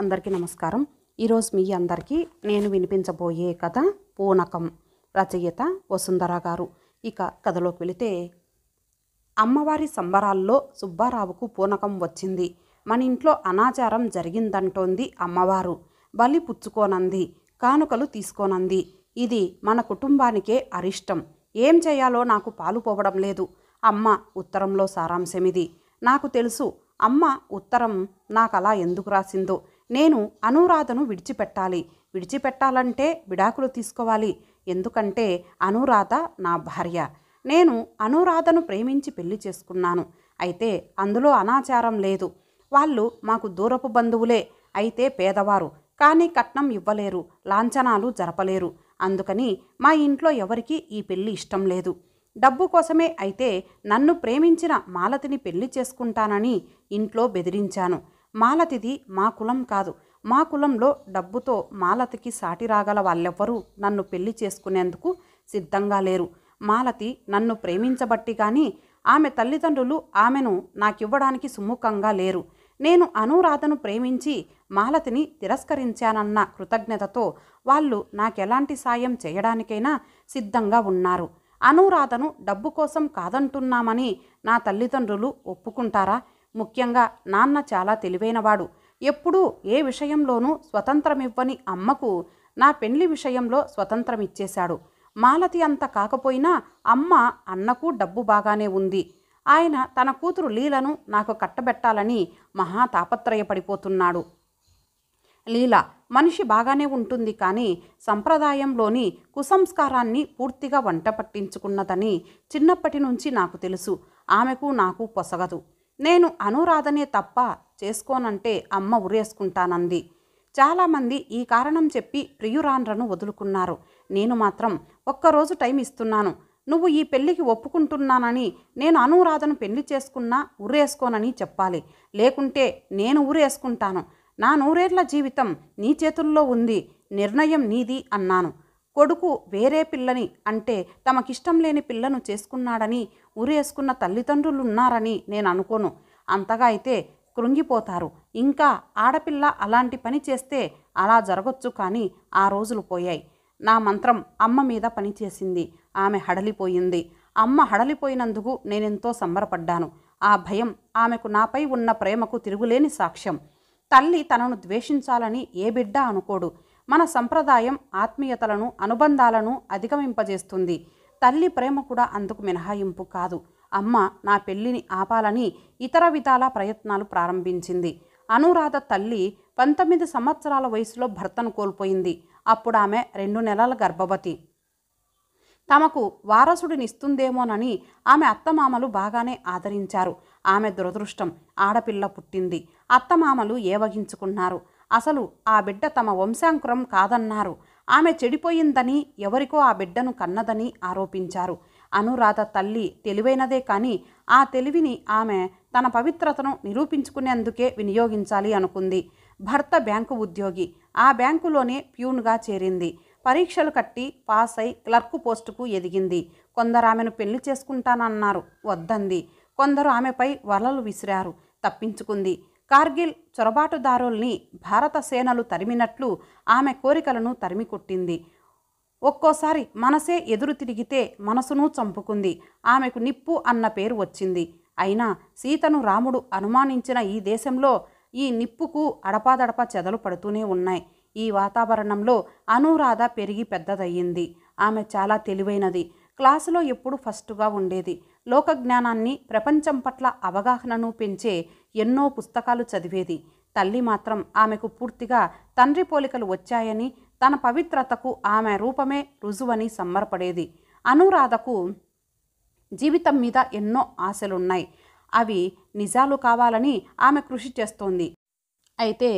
అందరికీ నమస్కారం ఈరోజు మీ అందరికీ నేను వినిపించబోయే కథ పూనకం రచయిత వసుంధర గారు ఇక కథలోకి వెళితే అమ్మవారి సంబరాల్లో సుబ్బారావుకు పూనకం వచ్చింది మన ఇంట్లో అనాచారం జరిగిందంటోంది అమ్మవారు బలి పుచ్చుకోనంది కానుకలు తీసుకోనంది ఇది మన కుటుంబానికే అరిష్టం ఏం చేయాలో నాకు పాలుపోవడం లేదు అమ్మ ఉత్తరంలో సారాంశమిది నాకు తెలుసు అమ్మ ఉత్తరం నాకలా ఎందుకు రాసిందో నేను అనురాధను విడిచిపెట్టాలి విడిచిపెట్టాలంటే విడాకులు తీసుకోవాలి ఎందుకంటే అనురాధ నా భార్య నేను అనురాధను ప్రేమించి పెళ్లి చేసుకున్నాను అయితే అందులో అనాచారం లేదు వాళ్ళు మాకు దూరపు బంధువులే అయితే పేదవారు కానీ కట్నం ఇవ్వలేరు లాంఛనాలు జరపలేరు అందుకని మా ఇంట్లో ఎవరికీ ఈ పెళ్లి ఇష్టం లేదు డబ్బు కోసమే అయితే నన్ను ప్రేమించిన మాలతిని పెళ్లి చేసుకుంటానని ఇంట్లో బెదిరించాను మాలతిది మా కులం కాదు మా కులంలో డబ్బుతో మాలతికి సాటి రాగల వాళ్ళెవ్వరూ నన్ను పెళ్లి చేసుకునేందుకు సిద్ధంగా లేరు మాలతి నన్ను ప్రేమించబట్టి కానీ ఆమె తల్లిదండ్రులు ఆమెను నాకివ్వడానికి సుముఖంగా లేరు నేను అనురాధను ప్రేమించి మాలతిని తిరస్కరించానన్న కృతజ్ఞతతో వాళ్ళు నాకెలాంటి సాయం చేయడానికైనా సిద్ధంగా ఉన్నారు అనురాధను డబ్బు కోసం కాదంటున్నామని నా తల్లిదండ్రులు ఒప్పుకుంటారా ముఖ్యంగా నాన్న చాలా తెలివైనవాడు ఎప్పుడూ ఏ విషయంలోనూ స్వతంత్రమివ్వని అమ్మకు నా పెళ్లి విషయంలో స్వతంత్రమిచ్చేశాడు మాలతి అంత కాకపోయినా అమ్మ అన్నకు డబ్బు బాగానే ఉంది ఆయన తన కూతురు లీలను నాకు కట్టబెట్టాలని మహా తాపత్రయపడిపోతున్నాడు లీల మనిషి బాగానే ఉంటుంది కానీ సంప్రదాయంలోని కుసంస్కారాన్ని పూర్తిగా వంట పట్టించుకున్నదని చిన్నప్పటి నుంచి నాకు తెలుసు ఆమెకు నాకు పొసగదు నేను అనురాధనే తప్ప చేసుకోనంటే అమ్మ ఉరేసుకుంటానంది చాలామంది ఈ కారణం చెప్పి ప్రియురాన్రను వదులుకున్నారు నేను మాత్రం ఒక్కరోజు టైం ఇస్తున్నాను నువ్వు ఈ పెళ్లికి ఒప్పుకుంటున్నానని నేను అనురాధను పెళ్లి చేసుకున్నా ఉరేసుకోనని చెప్పాలి లేకుంటే నేను ఊరేసుకుంటాను నా నూరేళ్ల జీవితం నీ చేతుల్లో ఉంది నిర్ణయం నీది అన్నాను కొడుకు వేరే పిల్లని అంటే తమకిష్టం లేని పిల్లను చేసుకున్నాడని ఉరేసుకున్న తల్లిదండ్రులు ఉన్నారని నేను అనుకోను అంతగా అయితే కృంగిపోతారు ఇంకా ఆడపిల్ల అలాంటి పని చేస్తే అలా జరగొచ్చు కానీ ఆ రోజులు పోయాయి నా మంత్రం అమ్మ మీద పనిచేసింది ఆమె హడలిపోయింది అమ్మ హడలిపోయినందుకు నేనెంతో సంబరపడ్డాను ఆ భయం ఆమెకు నాపై ఉన్న ప్రేమకు తిరుగులేని సాక్ష్యం తల్లి తనను ద్వేషించాలని ఏ బిడ్డ అనుకోడు మన సంప్రదాయం ఆత్మీయతలను అనుబంధాలను అధిగమింపజేస్తుంది తల్లి ప్రేమ కూడా అందుకు మినహాయింపు కాదు అమ్మ నా పెళ్లిని ఆపాలని ఇతర విధాల ప్రయత్నాలు ప్రారంభించింది అనురాధ తల్లి పంతొమ్మిది సంవత్సరాల వయసులో భర్తను కోల్పోయింది అప్పుడు ఆమె రెండు నెలల గర్భవతి తమకు వారసుడినిస్తుందేమోనని ఆమె అత్తమామలు బాగానే ఆదరించారు ఆమె దురదృష్టం ఆడపిల్ల పుట్టింది అత్తమామలు ఏవగించుకున్నారు అసలు ఆ బిడ్డ తమ వంశాంకురం కాదన్నారు ఆమె చెడిపోయిందని ఎవరికో ఆ బిడ్డను కన్నదని ఆరోపించారు అనురాధ తల్లి తెలివైనదే కానీ ఆ తెలివిని ఆమె తన పవిత్రతను నిరూపించుకునేందుకే వినియోగించాలి అనుకుంది భర్త బ్యాంకు ఉద్యోగి ఆ బ్యాంకులోనే ప్యూన్గా చేరింది పరీక్షలు కట్టి పాస్ అయి క్లర్కు పోస్టుకు ఎదిగింది కొందరు ఆమెను పెళ్లి చేసుకుంటానన్నారు వద్దంది కొందరు ఆమెపై వలలు విసిరారు తప్పించుకుంది కార్గిల్ చొరబాటుదారుల్ని భారత సేనలు తరిమినట్లు ఆమె కోరికలను తరిమికొట్టింది ఒక్కోసారి మనసే ఎదురు తిరిగితే మనసును చంపుకుంది ఆమెకు నిప్పు అన్న పేరు వచ్చింది అయినా సీతను రాముడు అనుమానించిన ఈ దేశంలో ఈ నిప్పుకు అడపాదడపా చెదలు పడుతూనే ఉన్నాయి ఈ వాతావరణంలో అనురాధ పెరిగి పెద్దదయ్యింది ఆమె చాలా తెలివైనది క్లాసులో ఎప్పుడు ఫస్ట్గా ఉండేది లోక జ్ఞానాన్ని ప్రపంచం పట్ల అవగాహనను పెంచే ఎన్నో పుస్తకాలు చదివేది తల్లి మాత్రం ఆమెకు పూర్తిగా తండ్రి పోలికలు వచ్చాయని తన పవిత్రతకు ఆమె రూపమే రుజువని సమ్మర్పడేది అనురాధకు జీవితం మీద ఎన్నో ఆశలున్నాయి అవి నిజాలు కావాలని ఆమె కృషి చేస్తోంది అయితే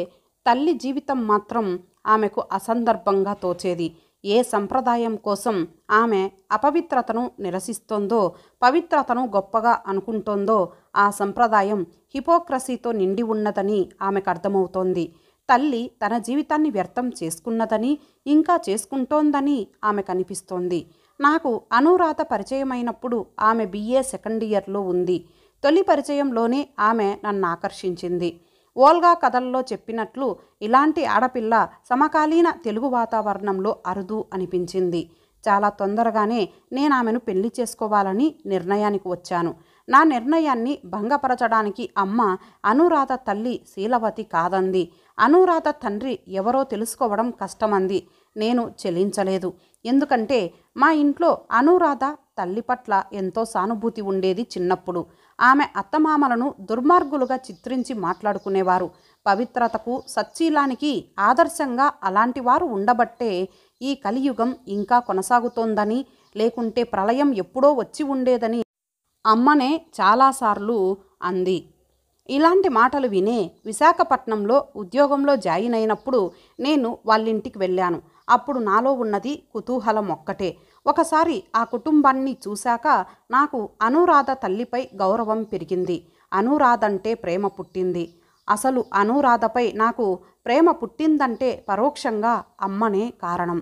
తల్లి జీవితం మాత్రం ఆమెకు అసందర్భంగా తోచేది ఏ సంప్రదాయం కోసం ఆమె అపవిత్రతను నిరసిస్తోందో పవిత్రతను గొప్పగా అనుకుంటోందో ఆ సంప్రదాయం హిపోక్రసీతో నిండి ఉన్నదని ఆమెకు అర్థమవుతోంది తల్లి తన జీవితాన్ని వ్యర్థం చేసుకున్నదని ఇంకా చేసుకుంటోందని ఆమె కనిపిస్తోంది నాకు అనురాధ పరిచయమైనప్పుడు ఆమె బిఏ సెకండ్ ఇయర్లో ఉంది తొలి పరిచయంలోనే ఆమె నన్ను ఆకర్షించింది ఓల్గా కథల్లో చెప్పినట్లు ఇలాంటి ఆడపిల్ల సమకాలీన తెలుగు వాతావరణంలో అరుదు అనిపించింది చాలా తొందరగానే నేను ఆమెను పెళ్లి చేసుకోవాలని నిర్ణయానికి వచ్చాను నా నిర్ణయాన్ని భంగపరచడానికి అమ్మ అనురాధ తల్లి శీలవతి కాదంది అనురాధ తండ్రి ఎవరో తెలుసుకోవడం కష్టమంది నేను చెల్లించలేదు ఎందుకంటే మా ఇంట్లో అనురాధ తల్లి పట్ల ఎంతో సానుభూతి ఉండేది చిన్నప్పుడు ఆమె అత్తమామలను దుర్మార్గులుగా చిత్రించి మాట్లాడుకునేవారు పవిత్రతకు సచ్చీలానికి ఆదర్శంగా అలాంటి వారు ఉండబట్టే ఈ కలియుగం ఇంకా కొనసాగుతోందని లేకుంటే ప్రళయం ఎప్పుడో వచ్చి ఉండేదని అమ్మనే చాలాసార్లు అంది ఇలాంటి మాటలు వినే విశాఖపట్నంలో ఉద్యోగంలో జాయిన్ అయినప్పుడు నేను వాళ్ళింటికి వెళ్ళాను అప్పుడు నాలో ఉన్నది కుతూహలం ఒక్కటే ఒకసారి ఆ కుటుంబాన్ని చూశాక నాకు అనురాధ తల్లిపై గౌరవం పెరిగింది అనురాధంటే ప్రేమ పుట్టింది అసలు అనురాధపై నాకు ప్రేమ పుట్టిందంటే పరోక్షంగా అమ్మనే కారణం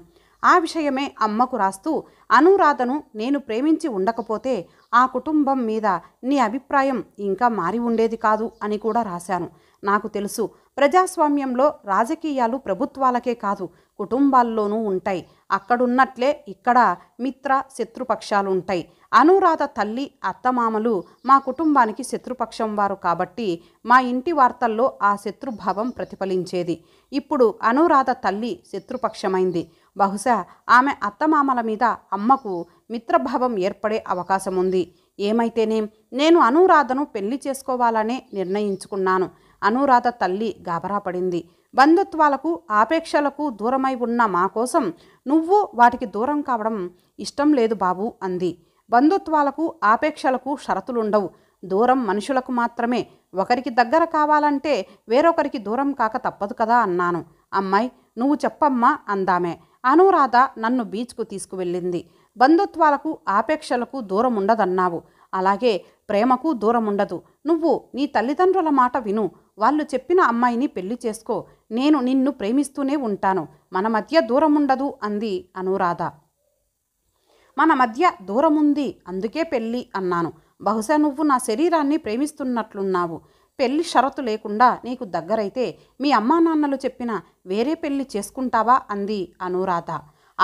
ఆ విషయమే అమ్మకు రాస్తూ అనురాధను నేను ప్రేమించి ఉండకపోతే ఆ కుటుంబం మీద నీ అభిప్రాయం ఇంకా మారి ఉండేది కాదు అని కూడా రాశాను నాకు తెలుసు ప్రజాస్వామ్యంలో రాజకీయాలు ప్రభుత్వాలకే కాదు కుటుంబాల్లోనూ ఉంటాయి అక్కడున్నట్లే ఇక్కడ మిత్ర శత్రుపక్షాలు ఉంటాయి అనురాధ తల్లి అత్తమామలు మా కుటుంబానికి శత్రుపక్షం వారు కాబట్టి మా ఇంటి వార్తల్లో ఆ శత్రుభావం ప్రతిఫలించేది ఇప్పుడు అనురాధ తల్లి శత్రుపక్షమైంది బహుశా ఆమె అత్తమామల మీద అమ్మకు మిత్రభావం ఏర్పడే అవకాశం ఉంది ఏమైతేనేం నేను అనురాధను పెళ్లి చేసుకోవాలనే నిర్ణయించుకున్నాను అనురాధ తల్లి గాబరా పడింది బంధుత్వాలకు ఆపేక్షలకు దూరమై ఉన్న మా కోసం నువ్వు వాటికి దూరం కావడం ఇష్టం లేదు బాబు అంది బంధుత్వాలకు ఆపేక్షలకు షరతులుండవు దూరం మనుషులకు మాత్రమే ఒకరికి దగ్గర కావాలంటే వేరొకరికి దూరం కాక తప్పదు కదా అన్నాను అమ్మాయి నువ్వు చెప్పమ్మా అందామే అనురాధ నన్ను బీచ్కు తీసుకువెళ్ళింది బంధుత్వాలకు ఆపేక్షలకు దూరం ఉండదన్నావు అలాగే ప్రేమకు దూరం ఉండదు నువ్వు నీ తల్లిదండ్రుల మాట విను వాళ్ళు చెప్పిన అమ్మాయిని పెళ్లి చేసుకో నేను నిన్ను ప్రేమిస్తూనే ఉంటాను మన మధ్య దూరం ఉండదు అంది అనురాధ మన మధ్య దూరం ఉంది అందుకే పెళ్ళి అన్నాను బహుశా నువ్వు నా శరీరాన్ని ప్రేమిస్తున్నట్లున్నావు పెళ్లి షరతు లేకుండా నీకు దగ్గరైతే మీ అమ్మా నాన్నలు చెప్పిన వేరే పెళ్లి చేసుకుంటావా అంది అనురాధ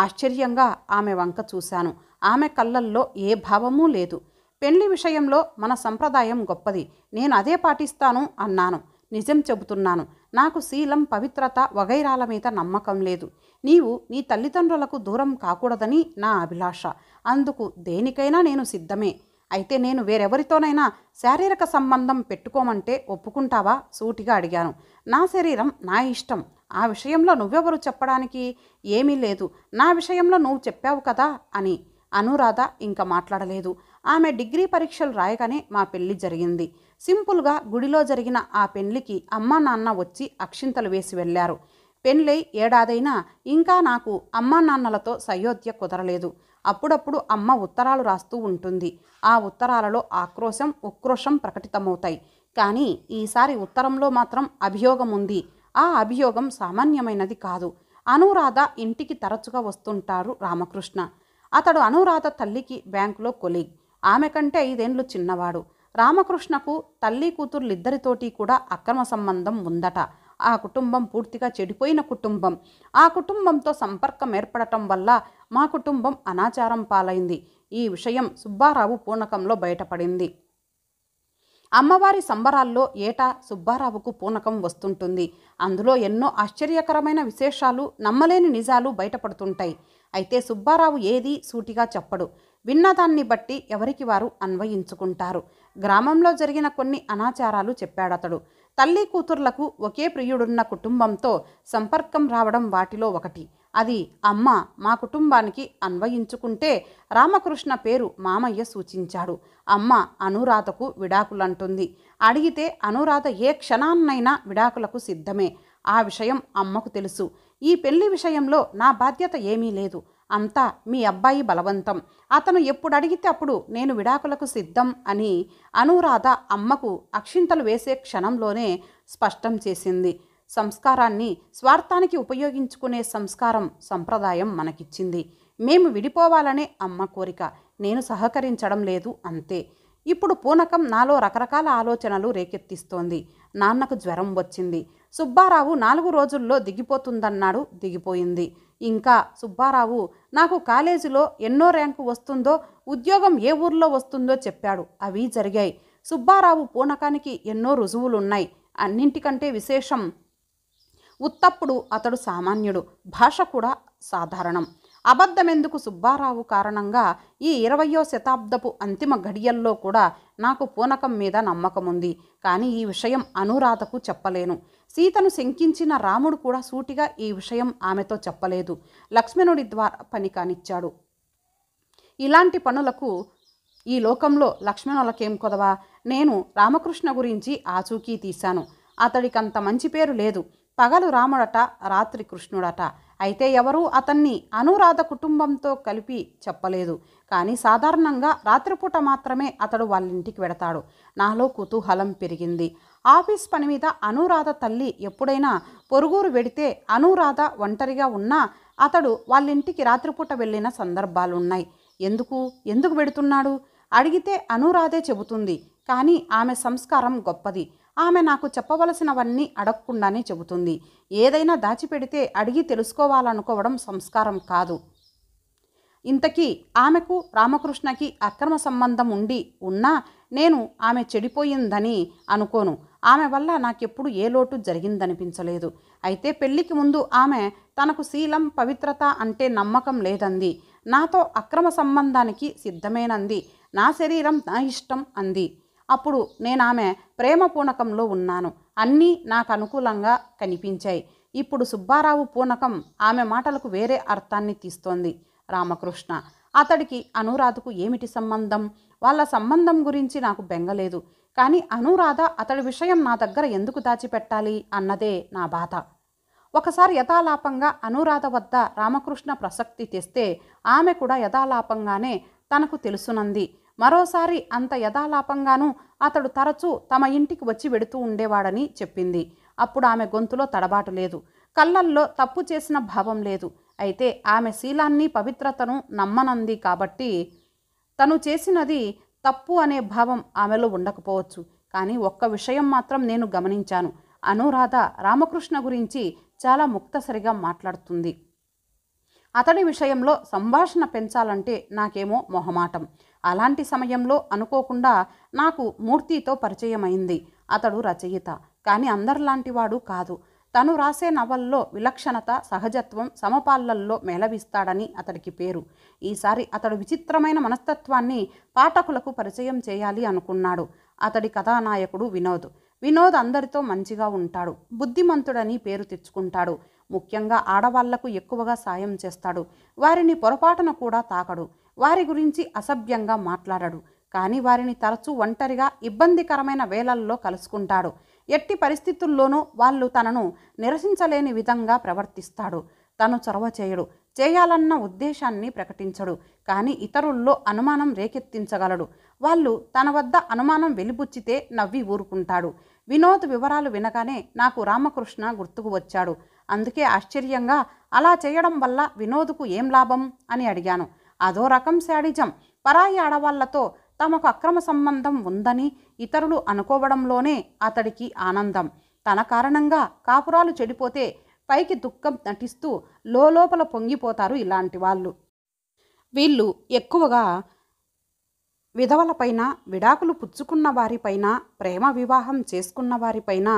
ఆశ్చర్యంగా ఆమె వంక చూశాను ఆమె కళ్ళల్లో ఏ భావమూ లేదు పెళ్లి విషయంలో మన సంప్రదాయం గొప్పది నేను అదే పాటిస్తాను అన్నాను నిజం చెబుతున్నాను నాకు శీలం పవిత్రత వగైరాల మీద నమ్మకం లేదు నీవు నీ తల్లిదండ్రులకు దూరం కాకూడదని నా అభిలాష అందుకు దేనికైనా నేను సిద్ధమే అయితే నేను వేరెవరితోనైనా శారీరక సంబంధం పెట్టుకోమంటే ఒప్పుకుంటావా సూటిగా అడిగాను నా శరీరం నా ఇష్టం ఆ విషయంలో నువ్వెవరు చెప్పడానికి ఏమీ లేదు నా విషయంలో నువ్వు చెప్పావు కదా అని అనురాధ ఇంకా మాట్లాడలేదు ఆమె డిగ్రీ పరీక్షలు రాయగానే మా పెళ్లి జరిగింది సింపుల్గా గుడిలో జరిగిన ఆ పెళ్లికి అమ్మా నాన్న వచ్చి అక్షింతలు వేసి వెళ్ళారు పెళ్ళై ఏడాదైనా ఇంకా నాకు అమ్మా నాన్నలతో సయోధ్య కుదరలేదు అప్పుడప్పుడు అమ్మ ఉత్తరాలు రాస్తూ ఉంటుంది ఆ ఉత్తరాలలో ఆక్రోశం ఉక్రోషం ప్రకటితమవుతాయి కానీ ఈసారి ఉత్తరంలో మాత్రం అభియోగం ఉంది ఆ అభియోగం సామాన్యమైనది కాదు అనురాధ ఇంటికి తరచుగా వస్తుంటారు రామకృష్ణ అతడు అనురాధ తల్లికి బ్యాంకులో కొలీగ్ ఆమె కంటే ఐదేండ్లు చిన్నవాడు రామకృష్ణకు తల్లి కూతుర్లిద్దరితోటి కూడా అక్రమ సంబంధం ఉందట ఆ కుటుంబం పూర్తిగా చెడిపోయిన కుటుంబం ఆ కుటుంబంతో సంపర్కం ఏర్పడటం వల్ల మా కుటుంబం అనాచారం పాలైంది ఈ విషయం సుబ్బారావు పూనకంలో బయటపడింది అమ్మవారి సంబరాల్లో ఏటా సుబ్బారావుకు పూనకం వస్తుంటుంది అందులో ఎన్నో ఆశ్చర్యకరమైన విశేషాలు నమ్మలేని నిజాలు బయటపడుతుంటాయి అయితే సుబ్బారావు ఏది సూటిగా చెప్పడు విన్నదాన్ని బట్టి ఎవరికి వారు అన్వయించుకుంటారు గ్రామంలో జరిగిన కొన్ని అనాచారాలు చెప్పాడతడు తల్లి కూతుర్లకు ఒకే ప్రియుడున్న కుటుంబంతో సంపర్కం రావడం వాటిలో ఒకటి అది అమ్మ మా కుటుంబానికి అన్వయించుకుంటే రామకృష్ణ పేరు మామయ్య సూచించాడు అమ్మ అనురాధకు విడాకులంటుంది అడిగితే అనురాధ ఏ క్షణాన్నైనా విడాకులకు సిద్ధమే ఆ విషయం అమ్మకు తెలుసు ఈ పెళ్లి విషయంలో నా బాధ్యత ఏమీ లేదు అంతా మీ అబ్బాయి బలవంతం అతను ఎప్పుడు అడిగితే అప్పుడు నేను విడాకులకు సిద్ధం అని అనురాధ అమ్మకు అక్షింతలు వేసే క్షణంలోనే స్పష్టం చేసింది సంస్కారాన్ని స్వార్థానికి ఉపయోగించుకునే సంస్కారం సంప్రదాయం మనకిచ్చింది మేము విడిపోవాలనే అమ్మ కోరిక నేను సహకరించడం లేదు అంతే ఇప్పుడు పూనకం నాలో రకరకాల ఆలోచనలు రేకెత్తిస్తోంది నాన్నకు జ్వరం వచ్చింది సుబ్బారావు నాలుగు రోజుల్లో దిగిపోతుందన్నాడు దిగిపోయింది ఇంకా సుబ్బారావు నాకు కాలేజీలో ఎన్నో ర్యాంకు వస్తుందో ఉద్యోగం ఏ ఊర్లో వస్తుందో చెప్పాడు అవి జరిగాయి సుబ్బారావు పూనకానికి ఎన్నో రుజువులున్నాయి అన్నింటికంటే విశేషం ఉత్తప్పుడు అతడు సామాన్యుడు భాష కూడా సాధారణం అబద్ధమెందుకు సుబ్బారావు కారణంగా ఈ ఇరవయో శతాబ్దపు అంతిమ ఘడియల్లో కూడా నాకు పూనకం మీద నమ్మకముంది కానీ ఈ విషయం అనురాధకు చెప్పలేను సీతను శంకించిన రాముడు కూడా సూటిగా ఈ విషయం ఆమెతో చెప్పలేదు లక్ష్మణుడి ద్వారా పని కానిచ్చాడు ఇలాంటి పనులకు ఈ లోకంలో లక్ష్మణులకేం కొదవా నేను రామకృష్ణ గురించి ఆచూకీ తీశాను అతడికంత మంచి పేరు లేదు పగలు రాముడట రాత్రి కృష్ణుడట అయితే ఎవరూ అతన్ని అనురాధ కుటుంబంతో కలిపి చెప్పలేదు కానీ సాధారణంగా రాత్రిపూట మాత్రమే అతడు వాళ్ళ ఇంటికి వెడతాడు నాలో కుతూహలం పెరిగింది ఆఫీస్ పని మీద అనురాధ తల్లి ఎప్పుడైనా పొరుగురు వెడితే అనురాధ ఒంటరిగా ఉన్నా అతడు వాళ్ళ ఇంటికి రాత్రిపూట వెళ్ళిన సందర్భాలున్నాయి ఎందుకు ఎందుకు వెడుతున్నాడు అడిగితే అనురాధే చెబుతుంది కానీ ఆమె సంస్కారం గొప్పది ఆమె నాకు చెప్పవలసినవన్నీ అడగకుండానే చెబుతుంది ఏదైనా దాచిపెడితే అడిగి తెలుసుకోవాలనుకోవడం సంస్కారం కాదు ఇంతకీ ఆమెకు రామకృష్ణకి అక్రమ సంబంధం ఉండి ఉన్నా నేను ఆమె చెడిపోయిందని అనుకోను ఆమె వల్ల నాకెప్పుడు ఏ లోటు జరిగిందనిపించలేదు అయితే పెళ్లికి ముందు ఆమె తనకు శీలం పవిత్రత అంటే నమ్మకం లేదంది నాతో అక్రమ సంబంధానికి సిద్ధమేనంది నా శరీరం నా ఇష్టం అంది అప్పుడు నేను ఆమె ప్రేమ పూనకంలో ఉన్నాను అన్నీ నాకు అనుకూలంగా కనిపించాయి ఇప్పుడు సుబ్బారావు పూనకం ఆమె మాటలకు వేరే అర్థాన్ని తీస్తోంది రామకృష్ణ అతడికి అనురాధకు ఏమిటి సంబంధం వాళ్ళ సంబంధం గురించి నాకు బెంగలేదు కానీ అనురాధ అతడి విషయం నా దగ్గర ఎందుకు దాచిపెట్టాలి అన్నదే నా బాధ ఒకసారి యథాలాపంగా అనురాధ వద్ద రామకృష్ణ ప్రసక్తి తెస్తే ఆమె కూడా యథాలాపంగానే తనకు తెలుసునంది మరోసారి అంత యథాలాపంగానూ అతడు తరచూ తమ ఇంటికి వచ్చి వెడుతూ ఉండేవాడని చెప్పింది అప్పుడు ఆమె గొంతులో తడబాటు లేదు కళ్ళల్లో తప్పు చేసిన భావం లేదు అయితే ఆమె శీలాన్ని పవిత్రతను నమ్మనంది కాబట్టి తను చేసినది తప్పు అనే భావం ఆమెలో ఉండకపోవచ్చు కానీ ఒక్క విషయం మాత్రం నేను గమనించాను అనురాధ రామకృష్ణ గురించి చాలా ముక్తసరిగా మాట్లాడుతుంది అతడి విషయంలో సంభాషణ పెంచాలంటే నాకేమో మొహమాటం అలాంటి సమయంలో అనుకోకుండా నాకు మూర్తితో పరిచయమైంది అతడు రచయిత కానీ అందరిలాంటి వాడు కాదు తను రాసే నవల్లో విలక్షణత సహజత్వం సమపాలల్లో మేళవిస్తాడని అతడికి పేరు ఈసారి అతడు విచిత్రమైన మనస్తత్వాన్ని పాఠకులకు పరిచయం చేయాలి అనుకున్నాడు అతడి కథానాయకుడు వినోద్ వినోద్ అందరితో మంచిగా ఉంటాడు బుద్ధిమంతుడని పేరు తెచ్చుకుంటాడు ముఖ్యంగా ఆడవాళ్లకు ఎక్కువగా సాయం చేస్తాడు వారిని పొరపాటున కూడా తాకడు వారి గురించి అసభ్యంగా మాట్లాడడు కానీ వారిని తరచూ ఒంటరిగా ఇబ్బందికరమైన వేళల్లో కలుసుకుంటాడు ఎట్టి పరిస్థితుల్లోనూ వాళ్ళు తనను నిరసించలేని విధంగా ప్రవర్తిస్తాడు తను చొరవ చేయడు చేయాలన్న ఉద్దేశాన్ని ప్రకటించడు కానీ ఇతరుల్లో అనుమానం రేకెత్తించగలడు వాళ్ళు తన వద్ద అనుమానం వెలిబుచ్చితే నవ్వి ఊరుకుంటాడు వినోద్ వివరాలు వినగానే నాకు రామకృష్ణ గుర్తుకు వచ్చాడు అందుకే ఆశ్చర్యంగా అలా చేయడం వల్ల వినోద్కు ఏం లాభం అని అడిగాను అదో రకం శాడిజం పరాయి ఆడవాళ్లతో తమకు అక్రమ సంబంధం ఉందని ఇతరులు అనుకోవడంలోనే అతడికి ఆనందం తన కారణంగా కాపురాలు చెడిపోతే పైకి దుఃఖం నటిస్తూ లోపల పొంగిపోతారు ఇలాంటి వాళ్ళు వీళ్ళు ఎక్కువగా విధవలపైన విడాకులు పుచ్చుకున్న వారిపైన ప్రేమ వివాహం చేసుకున్న వారిపైన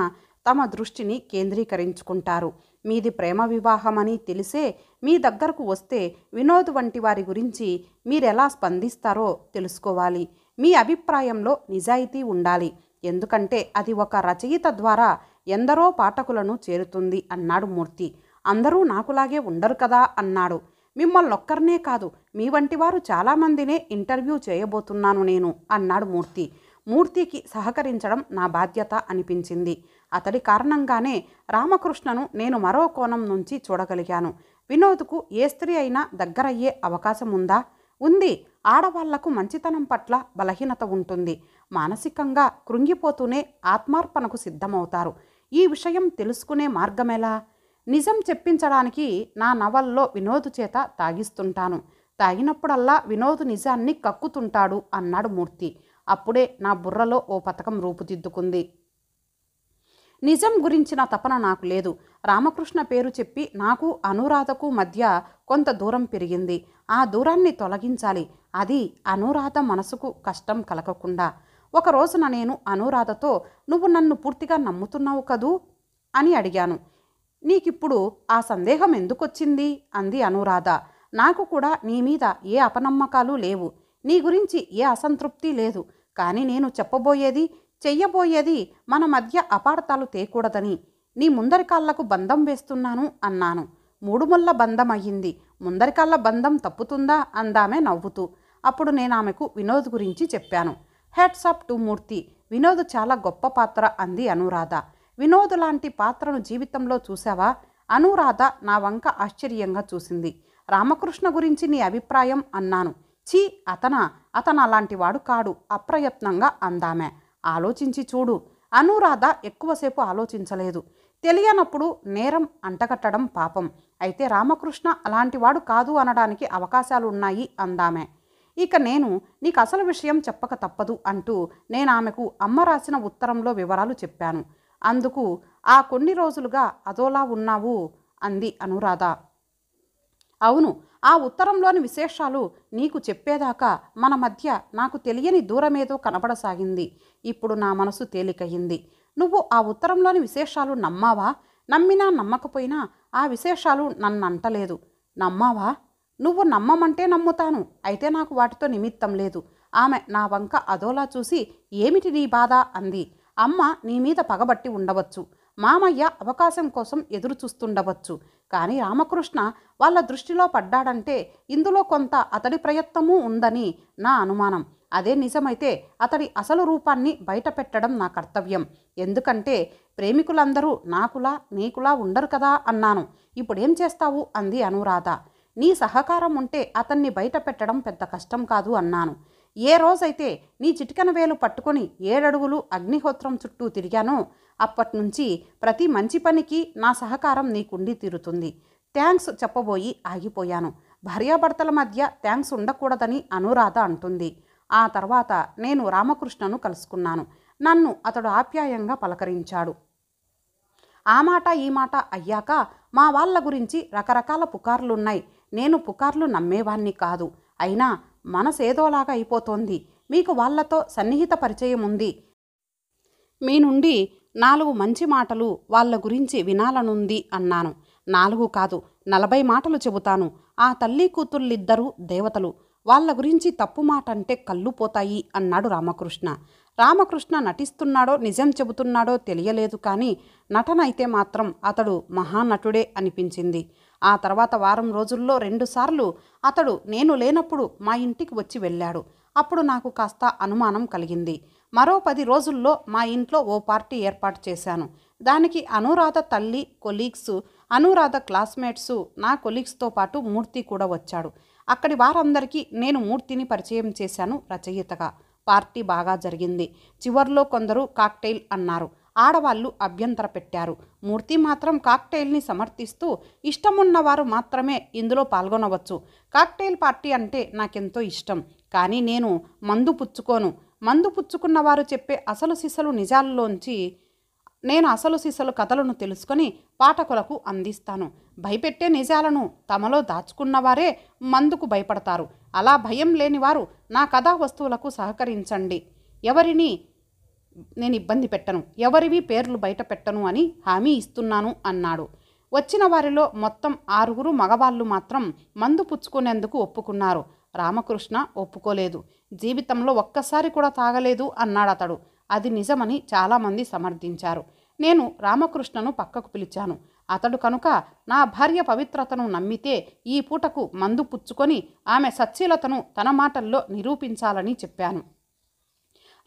తమ దృష్టిని కేంద్రీకరించుకుంటారు మీది ప్రేమ వివాహమని తెలిసే మీ దగ్గరకు వస్తే వినోద్ వంటి వారి గురించి మీరెలా స్పందిస్తారో తెలుసుకోవాలి మీ అభిప్రాయంలో నిజాయితీ ఉండాలి ఎందుకంటే అది ఒక రచయిత ద్వారా ఎందరో పాఠకులను చేరుతుంది అన్నాడు మూర్తి అందరూ నాకులాగే ఉండరు కదా అన్నాడు మిమ్మల్ని ఒక్కరినే కాదు మీ వంటి వారు చాలామందినే ఇంటర్వ్యూ చేయబోతున్నాను నేను అన్నాడు మూర్తి మూర్తికి సహకరించడం నా బాధ్యత అనిపించింది అతడి కారణంగానే రామకృష్ణను నేను మరో కోణం నుంచి చూడగలిగాను వినోద్కు ఏ స్త్రీ అయినా దగ్గరయ్యే అవకాశం ఉందా ఉంది ఆడవాళ్లకు మంచితనం పట్ల బలహీనత ఉంటుంది మానసికంగా కృంగిపోతూనే ఆత్మార్పణకు సిద్ధమవుతారు ఈ విషయం తెలుసుకునే మార్గమేలా నిజం చెప్పించడానికి నా నవల్లో వినోద్ చేత తాగిస్తుంటాను తాగినప్పుడల్లా వినోదు నిజాన్ని కక్కుతుంటాడు అన్నాడు మూర్తి అప్పుడే నా బుర్రలో ఓ పథకం రూపుదిద్దుకుంది నిజం గురించిన తపన నాకు లేదు రామకృష్ణ పేరు చెప్పి నాకు అనురాధకు మధ్య కొంత దూరం పెరిగింది ఆ దూరాన్ని తొలగించాలి అది అనురాధ మనసుకు కష్టం కలగకుండా ఒక రోజున నేను అనురాధతో నువ్వు నన్ను పూర్తిగా నమ్ముతున్నావు కదూ అని అడిగాను నీకిప్పుడు ఆ సందేహం ఎందుకొచ్చింది అంది అనురాధ నాకు కూడా నీ మీద ఏ అపనమ్మకాలు లేవు నీ గురించి ఏ అసంతృప్తి లేదు కానీ నేను చెప్పబోయేది చెయ్యబోయేది మన మధ్య అపార్థాలు తేకూడదని నీ ముందరికాళ్లకు బంధం వేస్తున్నాను అన్నాను మూడుమల్ల బంధం అయ్యింది ముందరికాళ్ళ బంధం తప్పుతుందా అందామె నవ్వుతూ అప్పుడు నేను ఆమెకు వినోద్ గురించి చెప్పాను heads off to Murthy Vinod చాలా గొప్ప పాత్ర అంది అనురాధ వినోద్ లాంటి పాత్రను జీవితంలో చూసావా అనురాధ నా వంక ఆశ్చర్యంగా చూసింది రామకృష్ణ గురించి నీ అభిప్రాయం అన్నాను చీ అతన అతను అలాంటివాడు కాడు అప్రయత్నంగా అందామె ఆలోచించి చూడు అనురాధ ఎక్కువసేపు ఆలోచించలేదు తెలియనప్పుడు నేరం అంటగట్టడం పాపం అయితే రామకృష్ణ అలాంటివాడు కాదు అనడానికి అవకాశాలు ఉన్నాయి అందామె ఇక నేను నీకు అసలు విషయం చెప్పక తప్పదు అంటూ నేను ఆమెకు అమ్మ రాసిన ఉత్తరంలో వివరాలు చెప్పాను అందుకు ఆ కొన్ని రోజులుగా అదోలా ఉన్నావు అంది అనురాధ అవును ఆ ఉత్తరంలోని విశేషాలు నీకు చెప్పేదాకా మన మధ్య నాకు తెలియని దూరమేదో కనబడసాగింది ఇప్పుడు నా మనసు తేలికయ్యింది నువ్వు ఆ ఉత్తరంలోని విశేషాలు నమ్మావా నమ్మినా నమ్మకపోయినా ఆ విశేషాలు నన్నంటలేదు నమ్మావా నువ్వు నమ్మమంటే నమ్ముతాను అయితే నాకు వాటితో నిమిత్తం లేదు ఆమె నా వంక అదోలా చూసి ఏమిటి నీ బాధ అంది అమ్మ నీ మీద పగబట్టి ఉండవచ్చు మామయ్య అవకాశం కోసం ఎదురు చూస్తుండవచ్చు కానీ రామకృష్ణ వాళ్ళ దృష్టిలో పడ్డాడంటే ఇందులో కొంత అతడి ప్రయత్నము ఉందని నా అనుమానం అదే నిజమైతే అతడి అసలు రూపాన్ని బయటపెట్టడం నా కర్తవ్యం ఎందుకంటే ప్రేమికులందరూ నాకులా నీకులా ఉండరు కదా అన్నాను ఇప్పుడేం చేస్తావు అంది అనురాధ నీ సహకారం ఉంటే అతన్ని బయట పెట్టడం పెద్ద కష్టం కాదు అన్నాను ఏ రోజైతే నీ చిటికన వేలు పట్టుకొని ఏడడుగులు అగ్నిహోత్రం చుట్టూ తిరిగానో అప్పట్నుంచి ప్రతి మంచి పనికి నా సహకారం నీకుండి తీరుతుంది థ్యాంక్స్ చెప్పబోయి ఆగిపోయాను భార్యాభర్తల మధ్య థ్యాంక్స్ ఉండకూడదని అనురాధ అంటుంది ఆ తర్వాత నేను రామకృష్ణను కలుసుకున్నాను నన్ను అతడు ఆప్యాయంగా పలకరించాడు ఆ మాట ఈ మాట అయ్యాక మా వాళ్ళ గురించి రకరకాల పుకార్లున్నాయి నేను పుకార్లు నమ్మేవాణ్ణి కాదు అయినా మనసేదోలాగా అయిపోతోంది మీకు వాళ్లతో సన్నిహిత పరిచయం ఉంది మీ నుండి నాలుగు మంచి మాటలు వాళ్ళ గురించి వినాలనుంది అన్నాను నాలుగు కాదు నలభై మాటలు చెబుతాను ఆ తల్లి కూతుళ్ళిద్దరూ దేవతలు వాళ్ళ గురించి తప్పు మాట అంటే కళ్ళు పోతాయి అన్నాడు రామకృష్ణ రామకృష్ణ నటిస్తున్నాడో నిజం చెబుతున్నాడో తెలియలేదు కానీ నటన అయితే మాత్రం అతడు మహానటుడే అనిపించింది ఆ తర్వాత వారం రోజుల్లో రెండుసార్లు అతడు నేను లేనప్పుడు మా ఇంటికి వచ్చి వెళ్ళాడు అప్పుడు నాకు కాస్త అనుమానం కలిగింది మరో పది రోజుల్లో మా ఇంట్లో ఓ పార్టీ ఏర్పాటు చేశాను దానికి అనురాధ తల్లి కొలీగ్స్ అనురాధ క్లాస్మేట్సు నా కొలీగ్స్తో పాటు మూర్తి కూడా వచ్చాడు అక్కడి వారందరికీ నేను మూర్తిని పరిచయం చేశాను రచయితగా పార్టీ బాగా జరిగింది చివర్లో కొందరు కాక్టైల్ అన్నారు ఆడవాళ్లు అభ్యంతర పెట్టారు మూర్తి మాత్రం కాక్టైల్ని సమర్థిస్తూ ఇష్టమున్నవారు మాత్రమే ఇందులో పాల్గొనవచ్చు కాక్టైల్ పార్టీ అంటే నాకెంతో ఇష్టం కానీ నేను మందు పుచ్చుకోను మందు పుచ్చుకున్నవారు చెప్పే అసలు సిసలు నిజాల్లోంచి నేను అసలు సిసలు కథలను తెలుసుకొని పాఠకులకు అందిస్తాను భయపెట్టే నిజాలను తమలో దాచుకున్నవారే మందుకు భయపడతారు అలా భయం లేనివారు నా కథా వస్తువులకు సహకరించండి ఎవరిని నేను ఇబ్బంది పెట్టను ఎవరివి పేర్లు బయట పెట్టను అని హామీ ఇస్తున్నాను అన్నాడు వచ్చిన వారిలో మొత్తం ఆరుగురు మగవాళ్ళు మాత్రం మందు పుచ్చుకునేందుకు ఒప్పుకున్నారు రామకృష్ణ ఒప్పుకోలేదు జీవితంలో ఒక్కసారి కూడా తాగలేదు అన్నాడు అతడు అది నిజమని చాలామంది సమర్థించారు నేను రామకృష్ణను పక్కకు పిలిచాను అతడు కనుక నా భార్య పవిత్రతను నమ్మితే ఈ పూటకు మందు పుచ్చుకొని ఆమె సచ్చీలతను తన మాటల్లో నిరూపించాలని చెప్పాను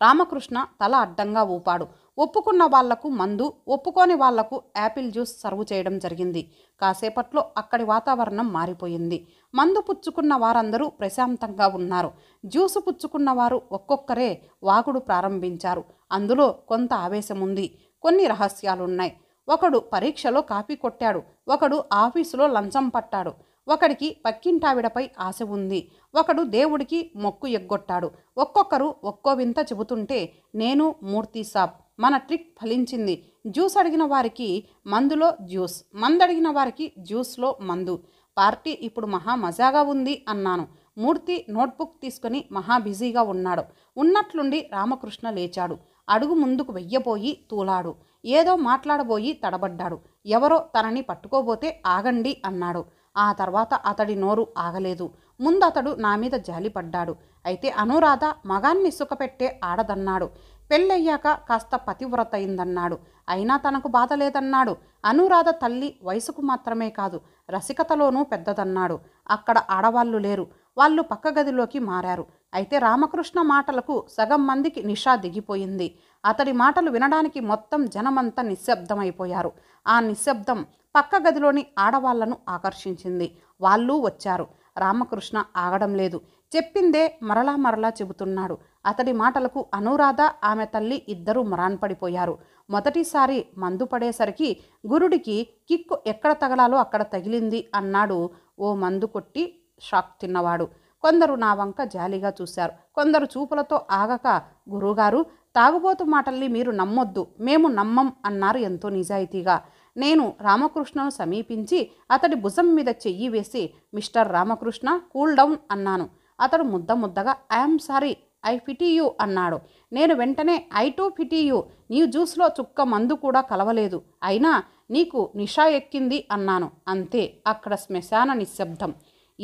రామకృష్ణ తల అడ్డంగా ఊపాడు ఒప్పుకున్న వాళ్లకు మందు ఒప్పుకోని వాళ్లకు యాపిల్ జ్యూస్ సర్వ్ చేయడం జరిగింది కాసేపట్లో అక్కడి వాతావరణం మారిపోయింది మందు పుచ్చుకున్న వారందరూ ప్రశాంతంగా ఉన్నారు జ్యూసు పుచ్చుకున్న వారు ఒక్కొక్కరే వాగుడు ప్రారంభించారు అందులో కొంత ఆవేశముంది కొన్ని రహస్యాలున్నాయి ఒకడు పరీక్షలో కాపీ కొట్టాడు ఒకడు ఆఫీసులో లంచం పట్టాడు ఒకడికి పక్కింటావిడపై ఆశ ఉంది ఒకడు దేవుడికి మొక్కు ఎగ్గొట్టాడు ఒక్కొక్కరు ఒక్కో వింత చెబుతుంటే నేను మూర్తి సాబ్ మన ట్రిక్ ఫలించింది జ్యూస్ అడిగిన వారికి మందులో జ్యూస్ మందడిగిన వారికి జ్యూస్లో మందు పార్టీ ఇప్పుడు మహా మజాగా ఉంది అన్నాను మూర్తి నోట్బుక్ తీసుకుని మహా బిజీగా ఉన్నాడు ఉన్నట్లుండి రామకృష్ణ లేచాడు అడుగు ముందుకు వెయ్యబోయి తూలాడు ఏదో మాట్లాడబోయి తడబడ్డాడు ఎవరో తనని పట్టుకోబోతే ఆగండి అన్నాడు ఆ తర్వాత అతడి నోరు ఆగలేదు ముందు అతడు నా మీద జాలిపడ్డాడు అయితే అనురాధ మగాన్ని సుఖపెట్టే ఆడదన్నాడు పెళ్ళయ్యాక కాస్త పతివ్రతయిందన్నాడు అయినా తనకు బాధ లేదన్నాడు అనురాధ తల్లి వయసుకు మాత్రమే కాదు రసికతలోనూ పెద్దదన్నాడు అక్కడ ఆడవాళ్ళు లేరు వాళ్ళు పక్క గదిలోకి మారారు అయితే రామకృష్ణ మాటలకు సగం మందికి నిషా దిగిపోయింది అతడి మాటలు వినడానికి మొత్తం జనమంతా నిశ్శబ్దమైపోయారు ఆ నిశ్శబ్దం పక్క గదిలోని ఆడవాళ్లను ఆకర్షించింది వాళ్ళు వచ్చారు రామకృష్ణ ఆగడం లేదు చెప్పిందే మరలా మరలా చెబుతున్నాడు అతడి మాటలకు అనురాధ ఆమె తల్లి ఇద్దరూ మరాన్పడిపోయారు మొదటిసారి మందు పడేసరికి గురుడికి కిక్కు ఎక్కడ తగలాలో అక్కడ తగిలింది అన్నాడు ఓ మందు కొట్టి షాక్ తిన్నవాడు కొందరు నా వంక జాలిగా చూశారు కొందరు చూపులతో ఆగక గురువుగారు తాగుబోతు మాటల్ని మీరు నమ్మొద్దు మేము నమ్మం అన్నారు ఎంతో నిజాయితీగా నేను రామకృష్ణను సమీపించి అతడి భుజం మీద చెయ్యి వేసి మిస్టర్ రామకృష్ణ కూల్ డౌన్ అన్నాను అతడు ముద్ద ముద్దగా I'm sorry I pity you అన్నాడు నేను వెంటనే ఐ టూ ఫిటీ యూ నీ జ్యూస్లో చుక్క మందు కూడా కలవలేదు అయినా నీకు నిషా ఎక్కింది అన్నాను అంతే అక్కడ శ్మశాన నిశ్శబ్దం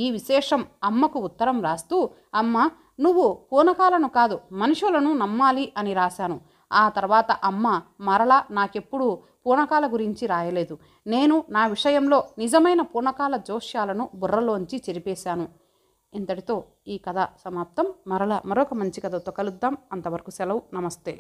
ఈ విశేషం అమ్మకు ఉత్తరం రాస్తూ అమ్మ నువ్వు పూనకాలను కాదు మనుషులను నమ్మాలి అని రాశాను ఆ తర్వాత అమ్మ మరలా నాకెప్పుడు పూనకాల గురించి రాయలేదు నేను నా విషయంలో నిజమైన పూనకాల జోష్యాలను బుర్రలోంచి చెరిపేశాను ఇంతటితో ఈ కథ సమాప్తం మరలా మరొక మంచి కథతో కలుద్దాం అంతవరకు సెలవు నమస్తే